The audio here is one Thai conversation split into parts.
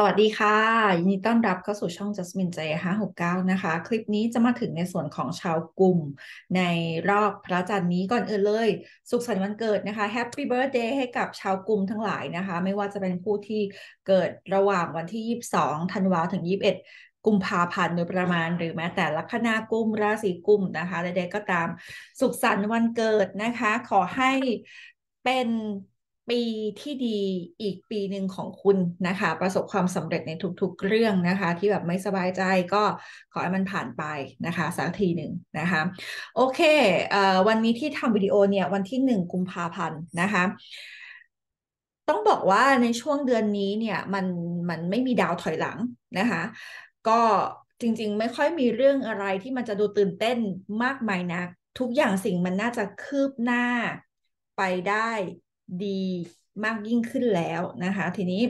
สวัสดีค่ะ ยินดีต้อนรับเข้าสู่ช่อง Jasmine J 569นะคะ คลิปนี้จะมาถึงในส่วนของชาวกลุ่มในรอบพระจันทร์นี้ก่อนอื่นเลย สุขสันต์วันเกิดนะคะ Happy Birthday ให้กับชาวกลุ่มทั้งหลายนะคะ ไม่ว่าจะเป็นผู้ที่เกิดระหว่างวันที่ 22 ธันวาถึง 21 กุมภาพันธ์โดยประมาณ หรือแม้แต่ลัคนากลุ่มราศีกลุ่มนะคะใดๆก็ตามสุขสันต์วันเกิดนะคะ ขอให้เป็นปีที่ดีอีกปีหนึ่งของคุณนะคะ ประสบความสำเร็จในทุก ๆ เรื่องนะคะ ที่แบบไม่สบายใจก็ขอให้มันผ่านไปนะคะสักทีหนึ่งนะคะ โอเคเอ่อวันนี้ที่ทำวิดีโอเนี่ยวันที่หนึ่งกุมภาพันธ์นะคะ ต้องบอกว่าในช่วงเดือนนี้เนี่ยมันมันไม่มีดาวถอยหลังนะคะ ก็จริงๆ ไม่ค่อยมีเรื่องอะไรที่มันจะดูตื่นเต้นมากมายนะัก ทุกอย่างสิ่งมันน่าจะคืบหน้าไปได้ดีมากยิ่งขึ้นแล้ว นะคะ ทีนี้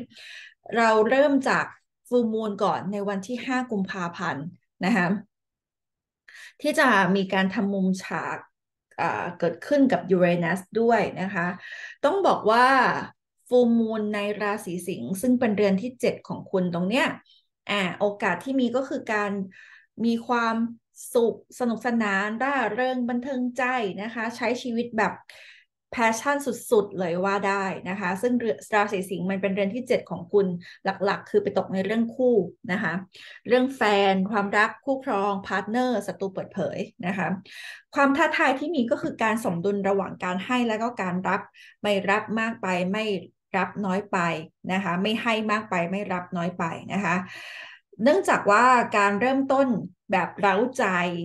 เราเริ่มจากฟูมูลก่อนในวันที่ 5กุมภาพันธ์นะคะที่จะมีการทำมุมฉากเกิดขึ้นกับยูเรนัสด้วย นะคะ ต้องบอกว่าฟูมูลในราศีสิงห์ซึ่ง เป็นเรือนที่ 7 ของ คุณ ตรง เนี้ยอ่าโอกาสที่มีก็คือการมีความสุขสนุกสนานร่าเริงบันเทิงใจนะคะใช้ชีวิตแบบแพชชั่นสุด ๆ เลยว่าได้นะคะ ซึ่งราศีสิงห์มันเป็นเรือนที่ 7 ของคุณหลักๆ คือไปตกในเรื่องคู่นะคะเรื่องแฟนความรักคู่ครองพาร์ทเนอร์ศัตรูเปิดเผยนะคะความท้าทายที่มีก็คือการสมดุลระหว่างการให้แล้วก็การรับไม่รับมากไปไม่รับน้อยไปนะคะไม่ให้มากไปไม่รับน้อยไปนะคะเนื่องจากว่าการเริ่มต้นแบบเร้าใจ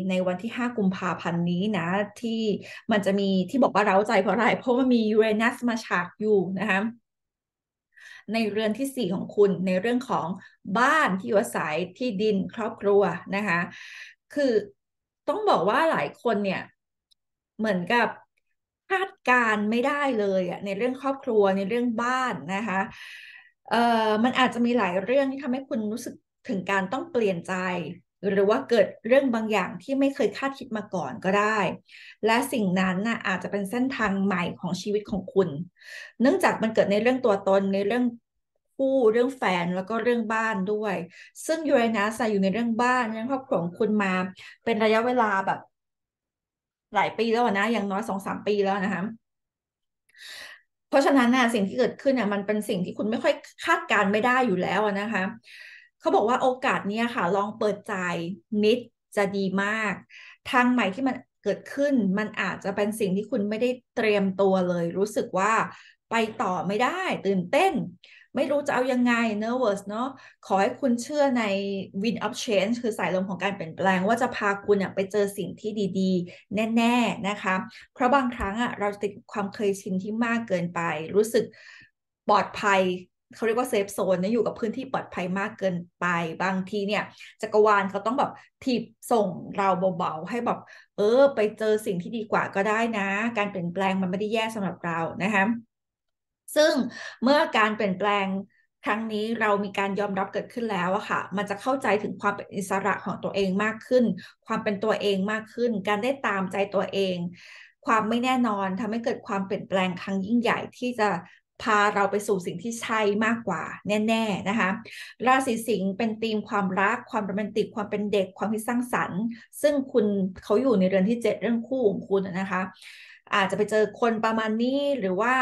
ในวันที่ 5 กุมภาพันธ์นี้นะ ที่มันจะมีที่บอกว่าเร้าใจ เพราะอะไรเพราะว่ามียูเรนัสมาฉากอยู่นะคะในเรือนที่ 4 ของคุณ ในเรื่องของบ้านที่อยู่อาศัยที่ดินครอบครัวนะคะ คือต้องบอกว่าหลายคนเนี่ย เหมือนกับคาดการไม่ได้เลยอะในเรื่องครอบครัวในเรื่องบ้านนะคะ เอ่อมันอาจจะมีหลายเรื่องที่ทำให้คุณรู้สึกถึงการต้องเปลี่ยนใจ หรือว่าเกิดเรื่องบางอย่างที่ไม่เคยคาดคิดมาก่อนก็ได้ และสิ่งนั้นนะ่ะอาจจะเป็นเส้นทางใหม่ของชีวิตของคุณ เนื่องจากมันเกิดในเรื่องตัวตนในเรื่องคู่เรื่องแฟนแล้วก็เรื่องบ้านด้วย ซึ่งยูเรนัสอยู่ในเรื่องบ้านเรื่องครอบครัวองคุณมา เป็นระยะเวลาแบบ หลายปีแล้วนะอย่างน้อยสองสามปีแล้วนะคะเพราะฉะนั้นนะสิ่งที่เกิดขึ้นนะ่ะมันเป็นสิ่งที่คุณไม่ค่อยคาดการไม่ได้อยู่แล้วนะคะเขาบอกว่าโอกาสเนี้ยค่ะลองเปิดใจนิดจะดีมาก ทางใหม่ที่มันเกิดขึ้นมันอาจจะเป็นสิ่งที่คุณไม่ได้เตรียมตัวเลยรู้สึกว่าไปต่อไม่ได้ตื่นเต้น ไม่รู้จะเอายังไง nervous เนาะขอให้คุณเชื่อใน wind of change คือสายลมของการเปลี่ยนแปลงว่าจะพาคุณไปเจอสิ่งที่ดีๆ แน่ ๆ นะคะเพราะบางครั้งอ่ะเราติดความเคยชินที่มากเกินไปรู้สึกปลอดภัยเขาเรียกว่าเซฟโซนนะอยู่กับพื้นที่ปลอดภัยมากเกินไปบางทีเนี่ยจักรวาลเขาต้องแบบถีบส่งเราเบาๆ ให้แบบเออ ไปเจอสิ่งที่ดีกว่าก็ได้นะ การเปลี่ยนแปลงมันไม่ได้แย่สำหรับเรานะคะซึ่งเมื่อการเปลี่ยนแปลงครั้งนี้เรามีการยอมรับเกิดขึ้นแล้วอะค่ะ มันจะเข้าใจถึงความเป็นอิสระของตัวเองมากขึ้น ความเป็นตัวเองมากขึ้น การได้ตามใจตัวเอง ความไม่แน่นอนทำให้เกิดความเปลี่ยนแปลงครั้งยิ่งใหญ่ที่จะพาเราไปสู่สิ่งที่ใช่มากกว่า แน่ๆนะคะราศีสิงห์เป็นธีมความรักความโรแมนติกความเป็นเด็กความคิดสร้างสรรค์ ซึ่งคุณเขาอยู่ในเรือนที่7เรื่องคู่ของคุณนะคะอาจจะไปเจอคนประมาณนี้หรือว่า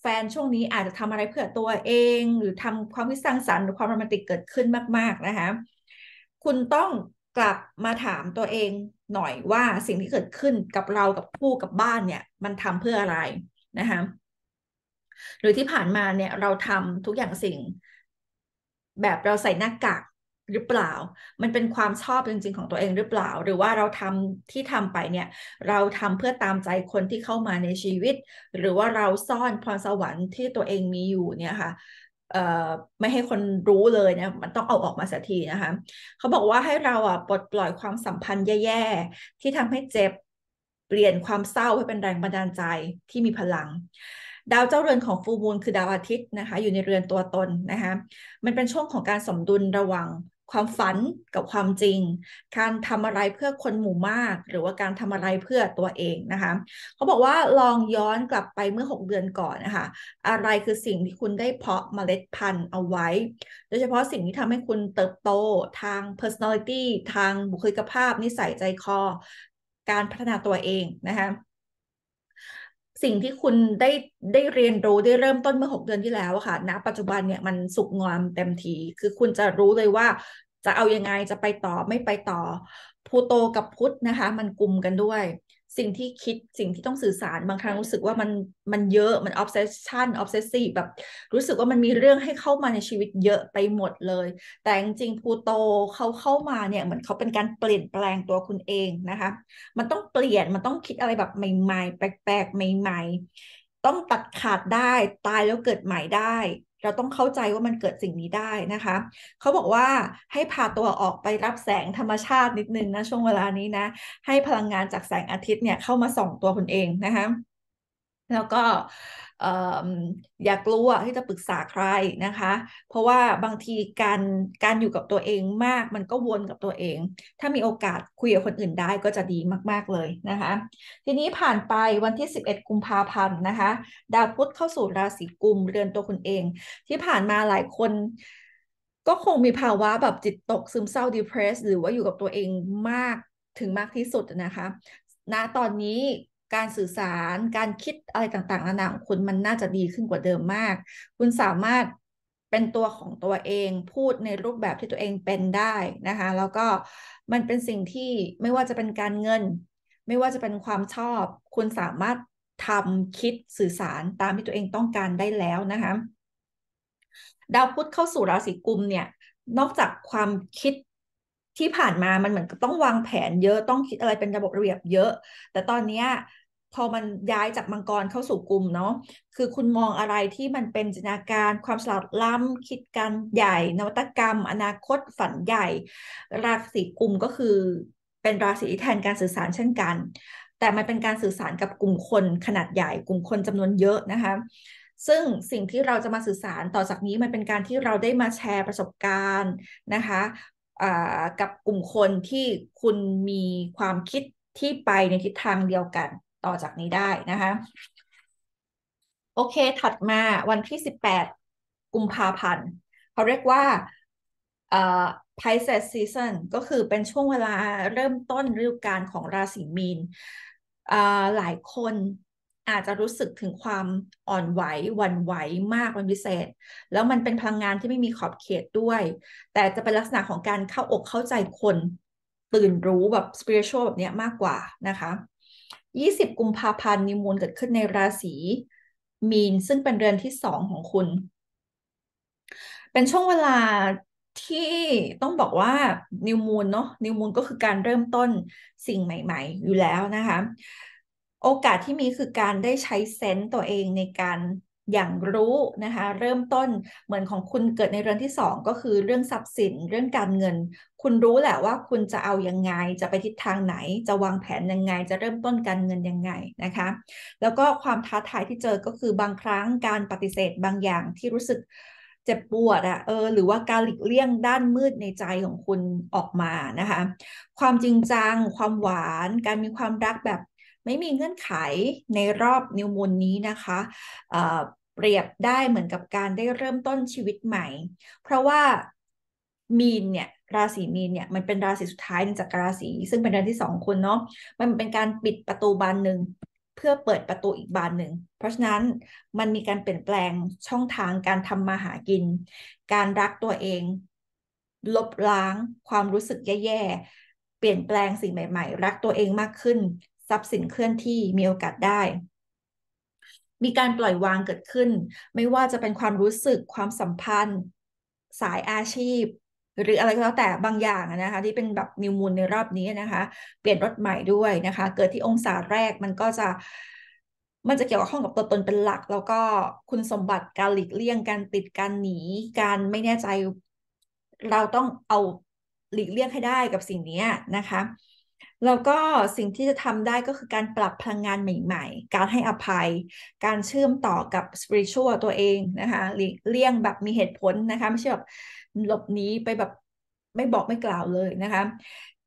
แฟนช่วงนี้อาจจะทำอะไรเพื่อตัวเอง หรือทำความคิดสร้างสรรค์หรือความโรแมนติกเกิดขึ้นมากๆนะคะคุณต้องกลับมาถามตัวเองหน่อยว่าสิ่งที่เกิดขึ้นกับเรากับคู่กับบ้านเนี่ยมันทำเพื่ออะไรนะคะหรือที่ผ่านมาเนี่ยเราทำทุกอย่างสิ่ง แบบเราใส่หน้ากากหรือเปล่า มันเป็นความชอบจริง ๆ ของตัวเองหรือเปล่า หรือว่าเราทำที่ทำไปเนี่ย เราทำเพื่อตามใจคนที่เข้ามาในชีวิต หรือว่าเราซ่อนพรสวรรค์ที่ตัวเองมีอยู่เนี่ยค่ะไม่ให้คนรู้เลยเนะมันต้องเอาออกมาสักทีนะคะเขาบอกว่าให้เราอ่ะปลดปล่อยความสัมพันธ์แย่ๆที่ทำให้เจ็บเปลี่ยนความเศร้าให้เป็นแรงบันดาลใจที่มีพลังดาวเจ้าเรือนของฟูมูลคือดาวอาทิตย์นะคะ อยู่ในเรือนตัวตนนะคะมันเป็นช่วงของการสมดุลระหว่างความฝันกับความจริง การทำอะไรเพื่อคนหมู่มาก หรือว่าการทำอะไรเพื่อตัวเองนะคะเขาบอกว่าลองย้อนกลับไปเมื่อ 6 เดือนก่อนนะคะอะไรคือสิ่งที่คุณได้เพาะเมล็ดพันธุ์เอาไว้ โดยเฉพาะสิ่งที่ทำให้คุณเติบโตทาง personality ทางบุคลิกภาพนิสัยใจคอ การพัฒนาตัวเองนะคะสิ่งที่คุณได้ ได้เรียนรู้ได้เริ่มต้นเมื่อ 6 เดือนที่แล้วค่ะณนะปัจจุบันเนี่ย มันสุกงอมเต็มทีคือคุณจะรู้เลยว่า จะเอาอยัางไง จะไปต่อไม่ไปต่อพูโตกับพุทธนะคะ มันกลุ่มกันด้วยสิ่งที่คิดสิ่งที่ต้องสื่อสารบางครั้งรู้สึกว่ามันมันเยอะมันออฟเซชันออฟเซสซีแบบ รู้สึกว่ามันมีเรื่องให้เข้ามาในชีวิตเยอะไปหมดเลย แต่จริงๆพูโตเขาเข้ามาเนี่ยเหมือนเขาเป็นการเปลี่ยนแปลงตัวคุณเองนะคะมันต้องเปลี่ยนมันต้องคิดอะไรแบบใหม่ๆแปลกๆใหม่ๆต้องตัดขาดได้ตายแล้วเกิดใหม่ได้เราต้องเข้าใจว่ามันเกิดสิ่งนี้ได้นะคะ เขาบอกว่าให้พาตัวออกไปรับแสงธรรมชาตินิดนึงนะช่วงเวลานี้นะให้พลังงานจากแสงอาทิตย์เนี่ยเข้ามาส่องตัวคุณเองนะคะแล้วก็อย่ากลัวที่จะปรึกษาใครนะคะ เพราะว่าบางทีการการอยู่กับตัวเองมากมันก็วนกับตัวเอง ถ้ามีโอกาสคุยกับคนอื่นได้ก็จะดีมาก ๆ เลยนะคะ ทีนี้ผ่านไปวันที่ 11 กุมภาพันธ์นะคะ ดาวพุธเข้าสู่ราศีกุมเรือนตัวคุณเอง ที่ผ่านมาหลายคน ก็คงมีภาวะแบบจิตตกซึมเศร้า depressed หรือว่าอยู่กับตัวเองมากถึงมากที่สุดนะคะณนะตอนนี้การสื่อสาร การคิดอะไรต่างๆนานาของคุณมันน่าจะดีขึ้นกว่าเดิมมาก คุณสามารถเป็นตัวของตัวเอง พูดในรูปแบบที่ตัวเองเป็นได้นะคะ แล้วก็มันเป็นสิ่งที่ไม่ว่าจะเป็นการเงิน ไม่ว่าจะเป็นความชอบ คุณสามารถทำคิดสื่อสารตามที่ตัวเองต้องการได้แล้วนะคะ ดาวพุธเข้าสู่ราศีกุมเนี่ย นอกจากความคิดที่ผ่านมามันเหมือนต้องวางแผนเยอะ ต้องคิดอะไรเป็นระบบระเบียบเยอะ แต่ตอนนี้พอมันย้ายจากมังกรเข้าสู่กลุ่มเนาะ คือคุณมองอะไรที่มันเป็นจินตนาการ ความสลาดล้ำคิดการใหญ่ นวัตกรรม อนาคต ฝันใหญ่ ราศีกลุ่มก็คือเป็นราศีแทนการสื่อสารเช่นกัน แต่มันเป็นการสื่อสารกับกลุ่มคนขนาดใหญ่กลุ่มคนจำนวนเยอะนะคะ ซึ่งสิ่งที่เราจะมาสื่อสารต่อจากนี้มันเป็นการที่เราได้มาแชร์ประสบการณ์นะคะกับกลุ่มคนที่คุณมีความคิดที่ไปในทิศทางเดียวกันต่อจากนี้ได้นะคะ โอเคถัดมาวันที่ 18 กุมภาพันธ์ เขาเรียกว่า Pisces season ก็คือเป็นช่วงเวลาเริ่มต้นฤดูกาลของราศีมีนหลายคนอาจจะรู้สึกถึงความอ่อนไหววันไหวมากเป็นพิเศษ แล้วมันเป็นพลังงานที่ไม่มีขอบเขตด้วย แต่จะเป็นลักษณะของการเข้าอกเข้าใจคน ตื่นรู้แบบ spiritual แบบนี้มากกว่านะคะ20กุมภาพันธ์นิวมูลเกิดขึ้นในราศีมีนซึ่งเป็นเดือนที่สองของคุณ เป็นช่วงเวลาที่ต้องบอกว่านิวมูลเนาะนิวมูลก็คือการเริ่มต้นสิ่งใหม่ ๆ อยู่แล้วนะคะโอกาสที่มีคือการได้ใช้เซนต์ตัวเองในการอย่างรู้นะคะเริ่มต้นเหมือนของคุณเกิดในเรือนที่สองก็คือเรื่องทรัพย์สินเรื่องการเงินคุณรู้แหละว่าคุณจะเอายังไง จะไปทิศทางไหนจะวางแผนยังไงจะเริ่มต้นการเงินยังไงนะคะ แล้วก็ความท้าทายที่เจอก็คือบางครั้งการปฏิเสธบางอย่างที่รู้สึกเจ็บปวดอะเออหรือว่าการหลีกเลี่ยงด้านมืดในใจของคุณออกมานะคะความจริงจังความหวานการมีความรักแบบ ไม่มีเงื่อนไขในรอบนิวมูลนี้นะคะเปรียบได้เหมือนกับการได้เริ่มต้นชีวิตใหม่ เพราะว่ามีนเนี่ยราศีมีนเนี่ยมันเป็นราศีสุดท้ายจากราศีซึ่งเป็นเดือนที่สองคุณเนาะมันเป็นการปิดประตูบานหนึ่งเพื่อเปิดประตูอีกบานหนึ่งเพราะฉะนั้นมันมีการเปลี่ยนแปลงช่องทางการทำมาหากิน การรักตัวเอง ลบล้าง ความรู้สึกแย่ๆเปลี่ยนแปลงสิ่งใหม่ ๆ รักตัวเองมากขึ้น ทรัพย์สินเคลื่อนที่มีโอกาสได้ มีการปล่อยวางเกิดขึ้นไม่ว่าจะเป็นความรู้สึกความสัมพันธ์ สายอาชีพหรืออะไรก็แล้วแต่บางอย่างนะคะที่เป็นแบบนิวมูลในรอบนี้นะคะ เปลี่ยนรถใหม่ด้วยนะคะ เกิดที่องศาแรกมันก็จะมันจะเกี่ยวข้องกับตัวตนเป็นหลัก แล้วก็คุณสมบัติการหลีกเลี่ยงการติดการหนีการไม่แน่ใจเราต้องเอาหลีกเลี่ยงให้ได้กับสิ่งนี้นะคะแล้วก็สิ่งที่จะทำได้ก็คือการปรับพลังงานใหม่ๆ การให้อภัย การเชื่อมต่อกับสปริชั u a ตัวเองนะคะ หลีกเลี่ยงแบบมีเหตุผลนะคะไม่ใช่แบบหลบหนีไปแบบไม่บอกไม่กล่าวเลยนะคะ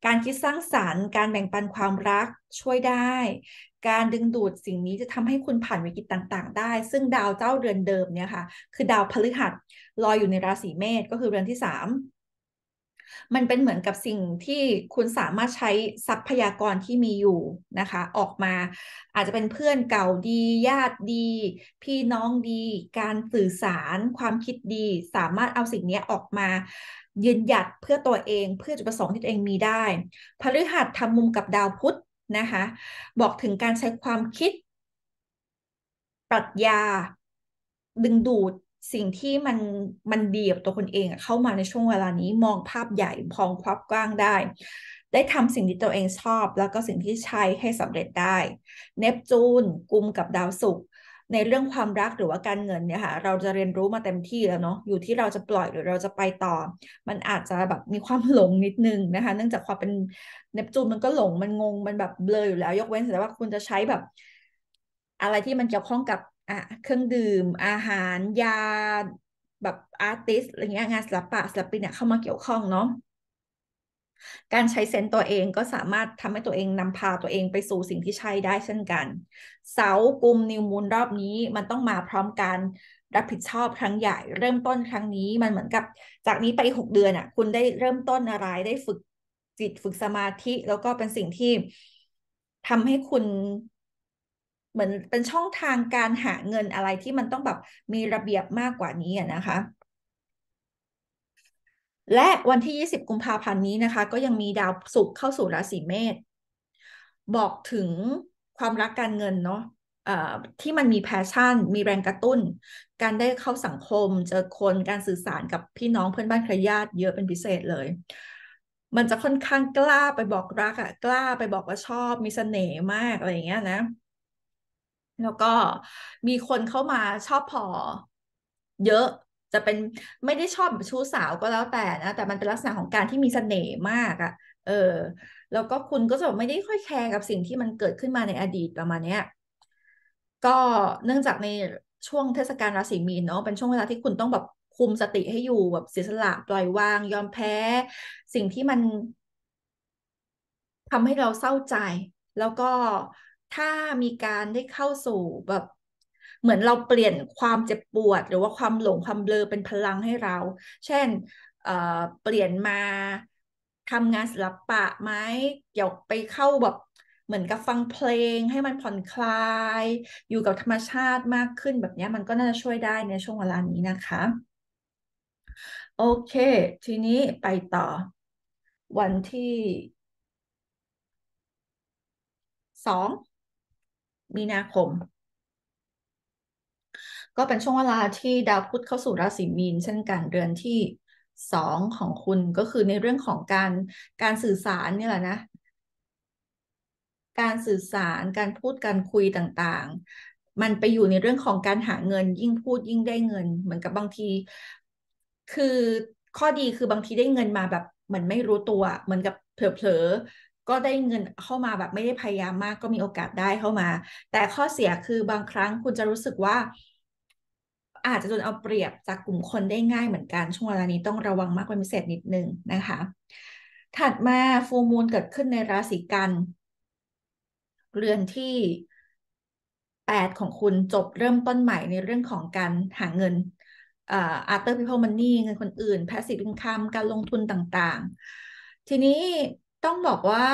การคิดสร้างสารรค์การแบ่งปันความรักช่วยได้ การดึงดูดสิ่งนี้จะทำให้คุณผ่านวิกฤตต่าง ๆ ได้ ซึ่งดาวเจ้าเรือนเดิมเนี่ย ค่ะ คือดาวพฤหัส ลอยอยู่ในราศีเมษก็คือเรือนที่สามมันเป็นเหมือนกับสิ่งที่คุณสามารถใช้ทรัพยากรที่มีอยู่นะคะออกมาอาจจะเป็นเพื่อนเก่าดี ญาติดี พี่น้องดี การสื่อสาร ความคิดดี สามารถเอาสิ่งนี้ออกมา ยืนหยัดเพื่อตัวเองเพื่อจุดประสงค์ที่ตัวเองมีได้พฤหัสทำมุมกับดาวพุธนะคะ บอกถึงการใช้ความคิดปรัชญา ดึงดูดสิ่งที่มันมันดีกับตัวคนเองเข้ามาในช่วงเวลานี้มองภาพใหญ่พองความกว้างได้ ได้ทำสิ่งที่ตัวเองชอบ แล้วก็สิ่งที่ใช้ให้สำเร็จได้เนปจูนกลุมกับดาวศุกร์ในเรื่องความรักหรือว่าการเงินเนี่ยค่ะ เราจะเรียนรู้มาเต็มที่แล้วเนาะอยู่ที่เราจะปล่อยหรือเราจะไปต่อ มันอาจจะแบบมีความหลงนิดนึงนะคะ เนื่องจากความเป็นเนปจูนมันก็หลงมันงงมันแบบเบลออยู่แล้วยกเว้นแต่ว่าคุณจะใช้แบบ อะไรที่มันเกี่ยวข้องกับอ่ะเครื่องดื่ม อาหาร ยาแบบอาร์ติสอะไรเงี้ยงานศิลปะศิลปินเนี่ยเข้ามาเกี่ยวข้องเนาะการใช้เซนต์ตัวเองก็สามารถทำให้ตัวเองนำพาตัวเองไปสู่สิ่งที่ใช่ได้เช่นกัน เสากลุ่มนิวมูลรอบนี้มันต้องมาพร้อมการรับผิดชอบครั้งใหญ่ เริ่มต้นครั้งนี้มันเหมือนกับจากนี้ไปหกเดือนอะ่ะ คุณได้เริ่มต้นอะไรได้ฝึกจิตฝึกสมาธิแล้วก็เป็นสิ่งที่ทำให้คุณเหมือนเป็นช่องทางการหาเงินอะไรที่มันต้องแบบ มีระเบียบมากกว่านี้นะคะ และวันที่ 20 กุมภาพันธ์นี้นะคะก็ยังมีดาวศุกร์เข้าสู่ราศีเมษบอกถึงความรักการเงินเนาะที่มันมีแพชชั่น มีแรงกระตุ้น การได้เข้าสังคม เจอคนการสื่อสารกับพี่น้องเพื่อนบ้านใครญาติเยอะเป็นพิเศษเลย มันจะค่อนข้างกล้าไปบอกรักอะกล้าไปบอกว่าชอบมีเสน่ห์มากอะไรอย่างเงี้ยนะแล้วก็มีคนเข้ามาชอบพอ เยอะจะเป็นไม่ได้ชอบชู้สาวก็แล้วแต่นะแต่มันเป็นลักษณะของการที่มีเสน่ห์มากอะ่ะ เออ แล้วก็คุณก็จะไม่ได้ค่อยแคร์กับสิ่งที่มันเกิดขึ้นมาในอดีตประมาณนี้ก็เนื่องจากในช่วงเทศกาลราศีมีนเนาะเป็นช่วงเวลาที่คุณต้องแบบคุมสติให้อยู่แบบเสียสละปล่อยวางยอมแพ้ สิ่งที่มันทำให้เราเศร้าใจ แล้วก็ถ้ามีการได้เข้าสู่แบบ เหมือนเราเปลี่ยนความเจ็บปวดหรือว่าความหลงความเบลอเป็นพลังให้เรา เช่นเเปลี่ยนมาทำงานศิลปะไหม๋ยวไปเข้าแบบเหมือนกับฟังเพลงให้มันผ่อนคลาย อยู่กับธรรมชาติมากขึ้นแบบนี้มันก็น่าจะช่วยได้ในช่วงเวลานี้นะคะ โอเค ทีนี้ไปต่อวันที่สองมีนาคม ก็เป็นช่วงเวลาที่ดาวพุธเข้าสู่ราศีมีนเช่นกันเดือนที่สองของคุณก็คือในเรื่องของการการสื่อสารนี่แหละนะ การสื่อสารการพูดการคุยต่างๆ มันไปอยู่ในเรื่องของการหาเงินยิ่งพูดยิ่งได้เงินเหมือนกับบางที คือข้อดีคือบางทีได้เงินมาแบบเหมือนไม่รู้ตัวเหมือนกับเผลอก็ได้เงินเข้ามาแบบไม่ได้พยายามมากก็มีโอกาสได้เข้ามา แต่ข้อเสียคือบางครั้งคุณจะรู้สึกว่า อาจจะโดนเอาเปรียบจากกลุ่มคนได้ง่ายเหมือนกันช่วงเวลานี้ต้องระวังมากเป็นพิเศษนิดนึงนะคะ ถัดมาฟูมูลเกิดขึ้นในราศีกัน เรือนที่ 8 ของคุณจบเริ่มต้นใหม่ในเรื่องของการหาเงินอ่าเตอร์พิพ p l มันนี่เงินคนอื่นแพสซีฟอินคัมการลงทุนต่างๆ ทีนี้ต้องบอกว่า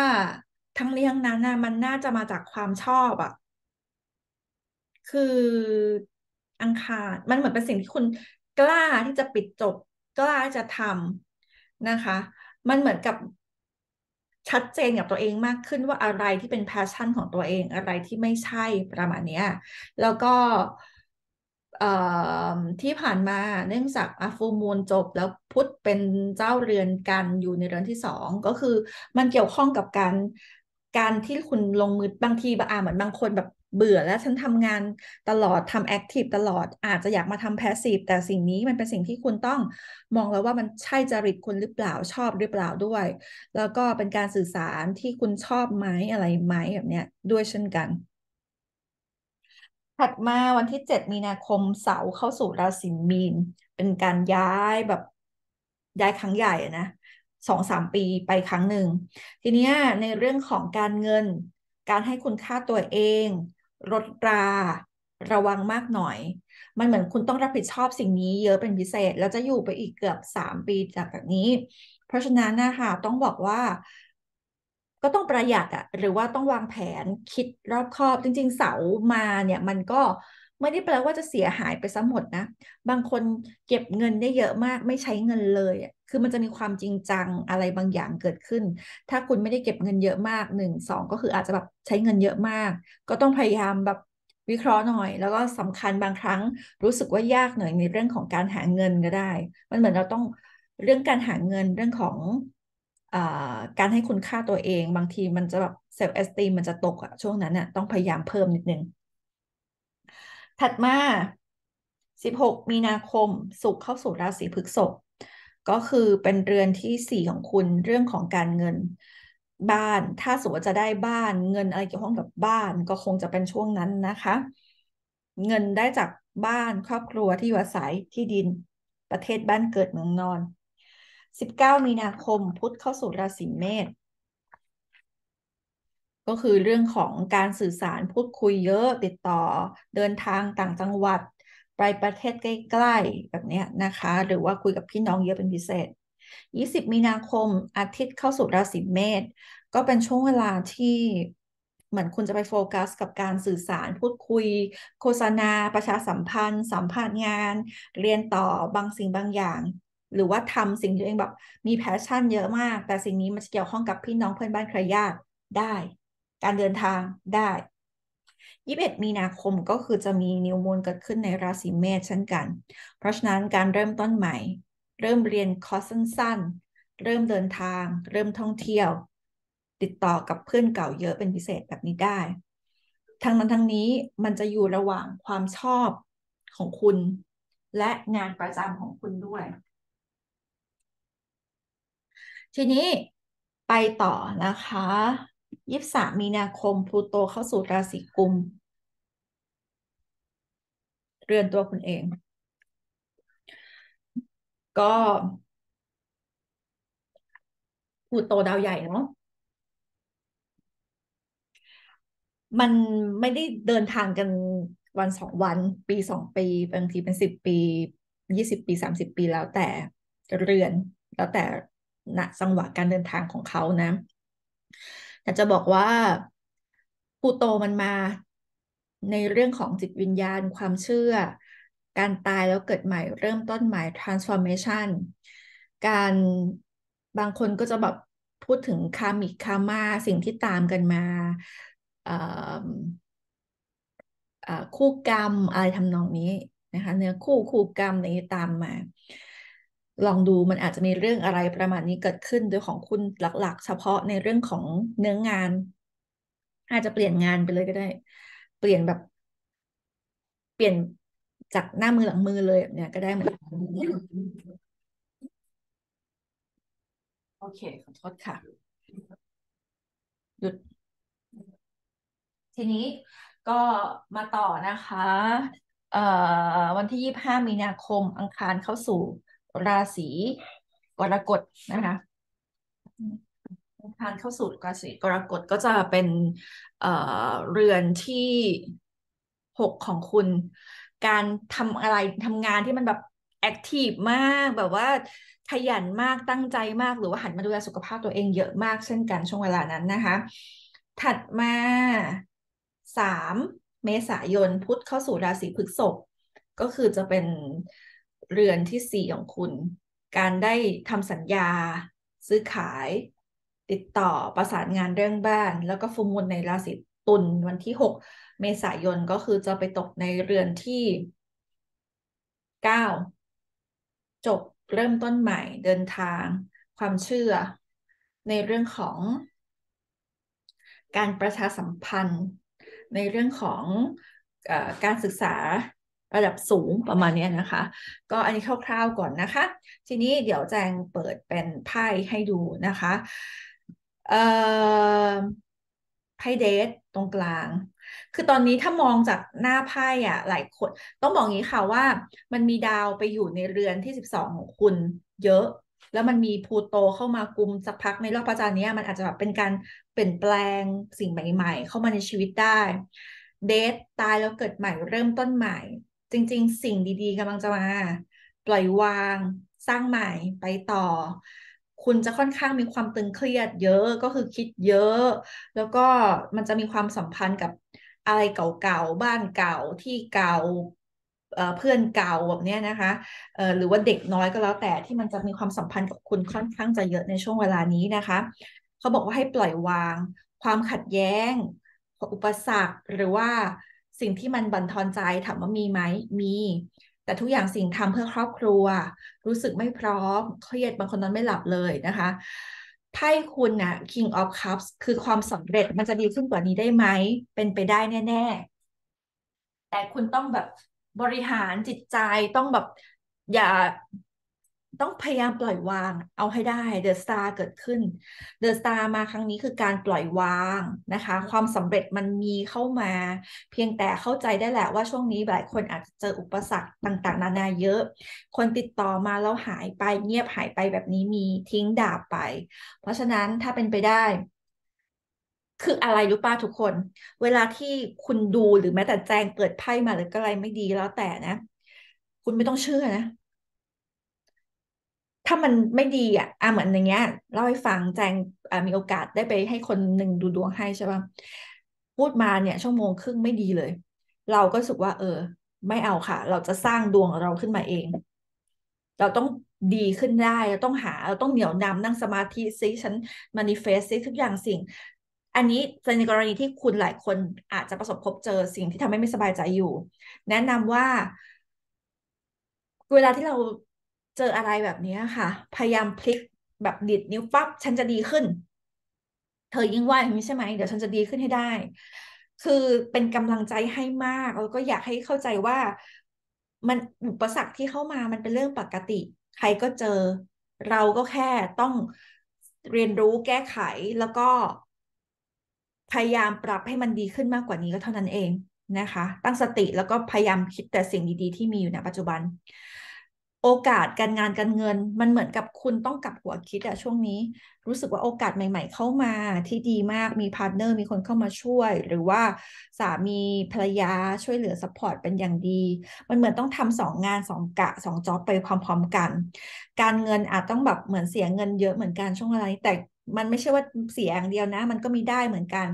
ทั้งเรื่องนั้นนะมันน่าจะมาจากความชอบอะคืออังคาร มันเหมือนเป็นสิ่งที่คุณกล้าที่จะปิดจบ กล้าจะทำนะคะ มันเหมือนกับชัดเจนกับตัวเองมากขึ้นว่าอะไรที่เป็นแพชชั่นของตัวเอง อะไรที่ไม่ใช่ประมาณนี้แล้วก็ที่ผ่านมาเนื่องจากอาฟูมูลจบ แล้วพุทธเป็นเจ้าเรือนกันอยู่ในเรือนที่สองก็คือมันเกี่ยวข้องกับการ การที่คุณลงมือบางทีบาอาเหมือนบางคนแบบเบื่อ แล้วฉันทำงานตลอดทำแอคทีฟตลอด อาจจะอยากมาทำแพสซีฟแต่สิ่งนี้มันเป็นสิ่งที่คุณต้องมองแล้วว่ามันใช่จริตคุณหรือเปล่าชอบหรือเปล่าด้วย แล้วก็เป็นการสื่อสารที่คุณชอบไหมอะไรไหมแบบเนี้ยด้วยเช่นกันถัดมาวันที่เจ็ดมีนาคมเสาเข้าสู่ราศีมีน เป็นการย้ายแบบย้ายครั้งใหญ่นะสองสามปีไปครั้งหนึ่ง ทีนี้ในเรื่องของการเงิน การให้คุณค่าตัวเองลดราระวังมากหน่อย มันเหมือนคุณต้องรับผิดชอบสิ่งนี้เยอะเป็นพิเศษ แล้วจะอยู่ไปอีกเกือบ3ปีจากแบบนี้ เพราะฉะนั้นนะคะต้องบอกว่าก็ต้องประหยัดอะหรือว่าต้องวางแผนคิดรอบคอบจริงๆเสามาเนี่ยมันก็ไม่ได้แปลว่าจะเสียหายไปซะหมดนะ บางคนเก็บเงินได้เยอะมาก ไม่ใช้เงินเลย คือมันจะมีความจริงจังอะไรบางอย่างเกิดขึ้น ถ้าคุณไม่ได้เก็บเงินเยอะมากหนึ่งสองก็คืออาจจะแบบใช้เงินเยอะมาก ก็ต้องพยายามแบบวิเคราะห์หน่อย แล้วก็สำคัญบางครั้งรู้สึกว่ายากหน่อยในเรื่องของการหาเงินก็ได้ มันเหมือนเราต้อง เรื่องการหาเงินเรื่องของการให้คุณค่าตัวเองบางทีมันจะแบบเซลล์เอสติมมันจะตกอะช่วงนั้นอะต้องพยายามเพิ่มนิดนึงถัดมาสิบหกมีนาคมสุขเข้าสู่ราศีพฤษภก็คือเป็นเรือนที่สี่ของคุณเรื่องของการเงินบ้านถ้าสมมติจะได้บ้านเงิน อะไรเกี่ยวข้องกับบ้านก็คงจะเป็นช่วงนั้นนะคะ เงินได้จากบ้านครอบครัวที่อยู่อาศัยที่ดินประเทศบ้านเกิดเมืองนอน19 มีนาคมพุธเข้าสู่ราศีเมษก็คือเรื่องของการสื่อสารพูดคุยเยอะติดต่อเดินทางต่างจังหวัดไปประเทศใกล้ๆแบบนี้นะคะ หรือว่าคุยกับพี่น้องเยอะเป็นพิเศษ 20 มีนาคมอาทิตย์เข้าสู่ราศีเมษก็เป็นช่วงเวลาที่เหมือนคุณจะไปโฟกัสกับการสื่อสารพูดคุยโฆษณา ประชาสัมพันธ์ สัมภาษณ์งาน เรียนต่อบางสิ่งบางอย่างหรือว่าทำสิ่งที่ตัวเองแบบมีแพชชั่นเยอะมาก แต่สิ่งนี้ มันเกี่ยวข้องกับพี่น้องเพื่อนบ้านใครญาติได้ การเดินทางได้ยี่สิบเอ็ดมีนาคมก็คือจะมีนิวมูลเกิดขึ้นในราศีเมษเช่นกัน เพราะฉะนั้นการเริ่มต้นใหม่ เริ่มเรียนคอร์ส สั้นๆเริ่มเดินทางเริ่มท่องเที่ยว ติดต่อกับเพื่อนเก่าเยอะเป็นพิเศษแบบนี้ได้ทั้งนั้นทั้งนี้มันจะอยู่ระหว่างความชอบของคุณ และงานประจำของคุณด้วยทีนี้ไปต่อนะคะ ยิบสามมีนาคมพลูโตเข้าสู่ราศีกุม เรือนตัวคุณเอง ก็พลูโตดาวใหญ่เนาะมันไม่ได้เดินทางกันวันสองวัน ปีสองปีบางทีเป็นสิบปียี่สิบปีสามสิบปีแล้วแต่เรือนแล้วแต่ณจังหวะการเดินทางของเขานะแต่จะบอกว่าผู้โตมันมา ในเรื่องของจิตวิญญาณความเชื่อ การตายแล้วเกิดใหม่เริ่มต้นใหม่ transformation การบางคนก็จะแบบพูดถึงคามิคามาสิ่งที่ตามกันมาคู่กรรมอะไรทำนองนี้นะคะเนื้อคู่คู่กรรมอะไรตามมาลองดูมันอาจจะมีเรื่องอะไรประมาณนี้เกิดขึ้นโดยของคุณหลัก ๆ เฉพาะในเรื่องของเนื้องงานอาจจะเปลี่ยนงานไปเลยก็ได้ เปลี่ยนแบบ เปลี่ยนจากหน้ามือหลังมือเลยเนี่ยก็ได้เหมือนกันโอเคขอโทษค่ะหยุด ทีนี้ก็มาต่อนะคะ เอ่อวันที่ยี่ห้ามีนาคมอังคารเข้าสู่ราศีกรกฎนะคะทานเข้าสู่ราศีกรกฎก็จะเป็นเอ่อเรือนที่หกของคุณ การทำอะไรทำงานที่มันแบบแอคทีฟมากแบบว่าขยันมากตั้งใจมากหรือว่าหันมาดูแลสุขภาพตัวเองเยอะมากเช่นกันช่วงเวลานั้นนะคะ ถัดมาสามเมษายนพุธเข้าสู่ราศีพฤษภก็คือจะเป็นเรือนที่สี่ของคุณ การได้ทำสัญญาซื้อขาย ติดต่อประสานงานเรื่องบ้าน แล้วก็ฟุมุลในราศีตุลวันที่หกเมษายนก็คือจะไปตกในเรือนที่เก้าจบเริ่มต้นใหม่เดินทาง ความเชื่อ ในเรื่องของการประชาสัมพันธ์ ในเรื่องของอการศึกษาระดับสูงประมาณนี้นะคะ ก็อันนี้คร่าวๆก่อนนะคะ ทีนี้เดี๋ยวแจงเปิดเป็นไพ่ให้ดูนะคะไพ่เดทตรงกลาง คือตอนนี้ถ้ามองจากหน้าไพ่อะหลายคนต้องบอกงี้ค่ะว่า มันมีดาวไปอยู่ในเรือนที่สิบองของคุณเยอะ แล้วมันมีพูโตเข้ามากุมสักพักในรอบประจานนี้ มันอาจจะแบบเป็นการเปลี่ยนแปลงสิ่งใหม่ ๆ เข้ามาในชีวิตได้ เดทตายแล้วเกิดใหม่เริ่มต้นใหม่จริง ๆ สิ่งดีๆกำลังจะมา ปล่อยวางสร้างใหม่ไปต่อ คุณจะค่อนข้างมีความตึงเครียดเยอะก็คือคิดเยอะ แล้วก็มันจะมีความสัมพันธ์กับอะไรเก่าๆบ้านเก่าที่เก่า เพื่อนเก่าแบบนี้นะคะหรือว่าเด็กน้อยก็แล้วแต่ที่มันจะมีความสัมพันธ์กับคุณค่อนข้างจะเยอะในช่วงเวลานี้นะคะ เขาบอกว่าให้ปล่อยวาง ความขัดแย้งอุปสรรคหรือว่าสิ่งที่มันบั่นทอนใจถามว่ามีไหมมี แต่ทุกอย่างสิ่งทำเพื่อครอบครัว รู้สึกไม่พร้อมเครียดบางคนนอนไม่หลับเลยนะคะไพ่คุณนะ่ะ King of Cups คือความสำเร็จมันจะดีขึ้นกว่านี้ได้ไหม เป็นไปได้แน่ ๆ แต่คุณต้องแบบบริหารจิตใจต้องแบบอย่าต้องพยายามปล่อยวาง เอาให้ได้เดอะสตาร์เกิดขึ้น เดอะสตาร์มาครั้งนี้คือการปล่อยวางนะคะ ความสำเร็จมันมีเข้ามาเพียงแต่เข้าใจได้แหละว่าช่วงนี้หลายคนอาจจะเจออุปสรรคต่าง ๆ นานาเยอะ คนติดต่อมาแล้วหายไปเงียบหายไปแบบนี้มีทิ้งดาบไปเพราะฉะนั้นถ้าเป็นไปได้ คืออะไรรู้ป่ะทุกคนเวลาที่คุณดูหรือแม้แต่แจ้งเปิดไพ่มาหรืออะไรไม่ดีแล้วแต่นะ คุณไม่ต้องเชื่อนะถ้ามันไม่ดีอ่ะอ่ะเหมือนอย่างเงี้ยเล่าให้ฟังแจงมีโอกาสได้ไปให้คนหนึ่งดูดวงให้ใช่ป่ะพูดมาเนี่ยชั่วโมงครึ่งไม่ดีเลย เราก็สึกว่า เออ ไม่เอาค่ะ เราจะสร้างดวงเราขึ้นมาเอง เราต้องดีขึ้นได้ เราต้องหา เราต้องเหนี่ยวนำนั่งสมาธิซิ ฉันมานิเฟสซิทุกอย่างสิ่ง อันนี้ในกรณีที่คุณหลายคนอาจจะประสบพบเจอสิ่งที่ทำให้ไม่สบายใจอยู่ แนะนำว่า เวลาที่เราเจออะไรแบบนี้ค่ะ พยายามพลิกแบบดิดนิ้วปับ๊บฉันจะดีขึ้น เธอยิ่งวนี้ใช่ไหมเดี๋ยวฉันจะดีขึ้นให้ได้ คือเป็นกำลังใจให้มากแล้วก็อยากให้เข้าใจว่ามันอุปสรรคที่เข้ามามันเป็นเรื่องปกติ ใครก็เจอเราก็แค่ต้องเรียนรู้แก้ไขแล้วก็ พยายามปรับให้มันดีขึ้นมากกว่านี้ก็เท่านั้นเองนะคะ ตั้งสติแล้วก็พยายามคิดแต่สิ่งดีๆที่มีอยู่ในปัจจุบันโอกาสการงานการเงินมันเหมือนกับคุณต้องกลับหัวคิดอะช่วงนี้ รู้สึกว่าโอกาสใหม่ๆเข้ามาที่ดีมากมีพาร์ทเนอร์ มีคนเข้ามาช่วย หรือว่าสามีภรรยาช่วยเหลือสปอร์ตเป็นอย่างดี มันเหมือนต้องทำสองงานสองกะสองจ็อบไปพร้อมๆกัน การเงินอาจต้องแบบเหมือนเสียเงินเยอะเหมือนกันช่วงอะไรแต่มันไม่ใช่ว่าเสียอย่างเดียวนะ มันก็มีได้เหมือนกัน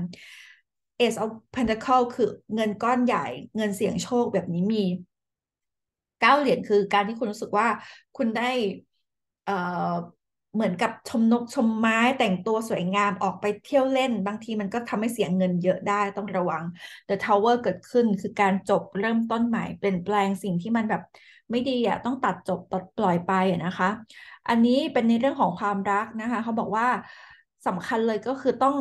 สเอาพันธะเข้าคือเงินก้อนใหญ่เงินเสี่ยงโชคแบบนี้มีก้าเหรียญคือการที่คุณรู้สึกว่าคุณได้เอ่อเหมือนกับชมนกชมไม้แต่งตัวสวยงามออกไปเที่ยวเล่นบางทีมันก็ทำให้เสียเงินเยอะได้ต้องระวัง The Tower เกิดขึ้นคือการจบเริ่มต้นใหม่ เปลี่ยนแปลงสิ่งที่มันแบบไม่ดีอะต้องตัดจบตัดปล่อยไปนะคะ อันนี้เป็นในเรื่องของความรักนะคะ เขาบอกว่าสำคัญเลยก็คือต้อง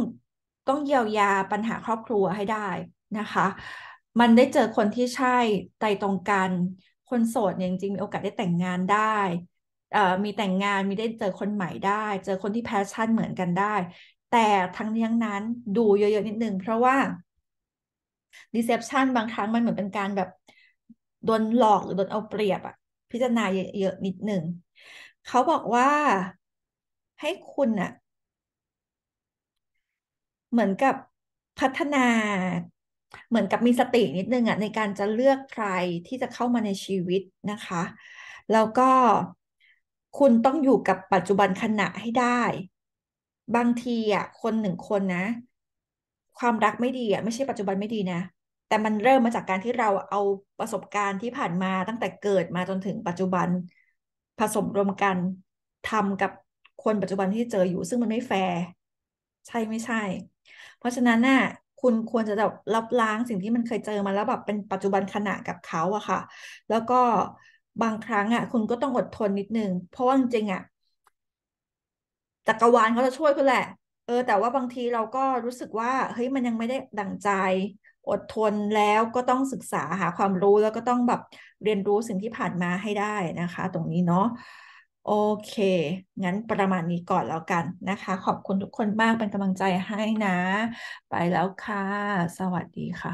ต้องเยียวยาปัญหาครอบครัวให้ได้นะคะ มันได้เจอคนที่ใช่ใจตรงกันคนโสดเนี่ยจริงๆมีโอกาสได้แต่งงานได้ มีแต่งงานมีได้เจอคนใหม่ได้ เจอคนที่แพชชั่นเหมือนกันได้ แต่ทั้งนี้ทั้งนั้นดูเยอะๆนิดนึงเพราะว่าดีเซ p ชันบางครั้งมันเหมือนเป็นการแบบโดนหลอกหรือโดนเอาเปรียบอะพิจารณาเยอะๆนิดนึงเขาบอกว่าให้คุณอะเหมือนกับพัฒนาเหมือนกับมีสตินิดนึงอะในการจะเลือกใครที่จะเข้ามาในชีวิตนะคะแล้วก็คุณต้องอยู่กับปัจจุบันขณะให้ได้ บางทีอะคนหนึ่งคนนะ ความรักไม่ดีอ่ะไม่ใช่ปัจจุบันไม่ดีนะแต่มันเริ่มมาจากการที่เราเอาประสบการณ์ที่ผ่านมาตั้งแต่เกิดมาจนถึงปัจจุบัน ผสมรวมกัน ทำกับคนปัจจุบันที่เจออยู่ ซึ่งมันไม่แฟร์ใช่ไม่ใช่ เพราะฉะนั้นน่ะคุณ ควรจะ แบบ รับล้างสิ่งที่มันเคยเจอมาแล้ว แบบ เป็น ปัจจุบันขณะกับเขาอะค่ะ แล้วก็บางครั้งอะคุณก็ต้องอดทนนิดนึงเพราะว่าจริงอะจักรวาลเขาจะ ช่วย คุณแหละเออแต่ว่าบางทีเราก็รู้สึกว่าเฮ้ยมันยังไม่ได้ดั่งใจ อดทนแล้วก็ต้องศึกษาหา ความรู้แล้วก็ต้องแบบเรียนรู้สิ่งที่ผ่านมาให้ได้นะคะ ตรงนี้เนาะโอเค งั้นประมาณนี้ก่อนแล้วกันนะคะ ขอบคุณทุกคนมาก เป็นกำลังใจให้นะ ไปแล้วค่ะ สวัสดีค่ะ